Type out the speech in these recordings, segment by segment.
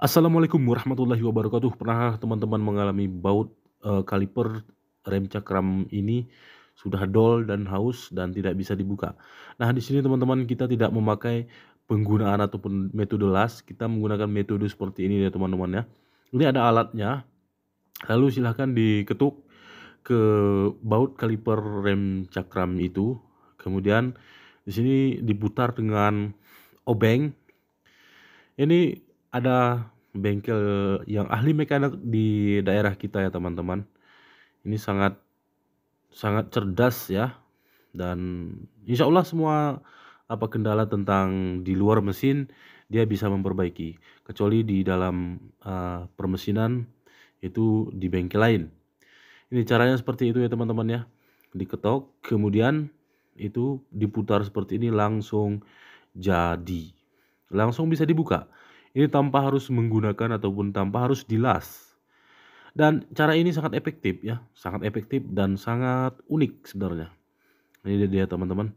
Assalamualaikum warahmatullahi wabarakatuh. Pernah teman-teman mengalami baut uh, kaliper rem cakram ini sudah dol dan haus dan tidak bisa dibuka. Nah, di sini teman-teman kita tidak memakai penggunaan ataupun metode las, kita menggunakan metode seperti ini ya teman-teman ya. Ini ada alatnya. Lalu silahkan diketuk ke baut kaliper rem cakram itu. Kemudian di sini diputar dengan obeng. Ini ada bengkel yang ahli mekanik di daerah kita ya teman-teman. Ini sangat sangat cerdas ya dan insya Allah semua apa kendala tentang di luar mesin dia bisa memperbaiki kecuali di dalam uh, permesinan itu di bengkel lain. Ini caranya seperti itu ya teman-teman ya. Diketok kemudian itu diputar seperti ini langsung jadi. Langsung bisa dibuka ini tanpa harus menggunakan ataupun tanpa harus dilas. Dan cara ini sangat efektif ya, sangat efektif dan sangat unik sebenarnya. Ini dia teman-teman.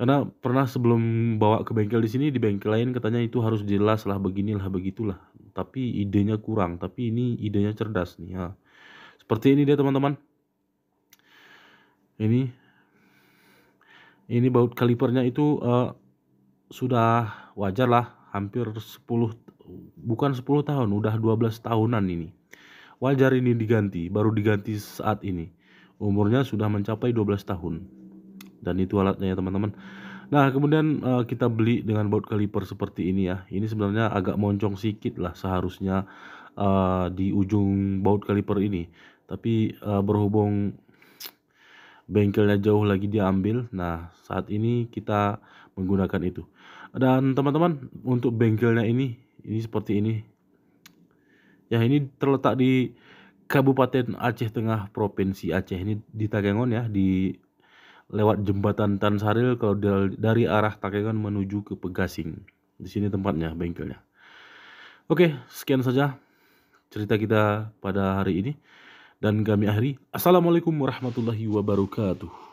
Karena pernah sebelum bawa ke bengkel di sini di bengkel lain katanya itu harus jelas lah beginilah begitulah. Tapi idenya kurang, tapi ini idenya cerdas nih ya. Seperti ini dia teman-teman. Ini ini baut kalipernya itu uh, sudah wajar lah hampir 10 bukan 10 tahun, udah 12 tahunan ini. Wajar ini diganti, baru diganti saat ini. Umurnya sudah mencapai 12 tahun. Dan itu alatnya ya teman-teman. Nah, kemudian uh, kita beli dengan baut kaliper seperti ini ya. Ini sebenarnya agak moncong sedikit lah seharusnya uh, di ujung baut kaliper ini. Tapi uh, berhubung bengkelnya jauh lagi diambil. Nah, saat ini kita menggunakan itu. Dan teman-teman, untuk bengkelnya ini, ini seperti ini. Ya, ini terletak di Kabupaten Aceh Tengah, Provinsi Aceh. Ini di Takengon ya, di lewat jembatan Tansaril kalau dari arah Takengon menuju ke Pegasing. Di sini tempatnya bengkelnya. Oke, sekian saja cerita kita pada hari ini dan kami akhiri. Assalamualaikum warahmatullahi wabarakatuh.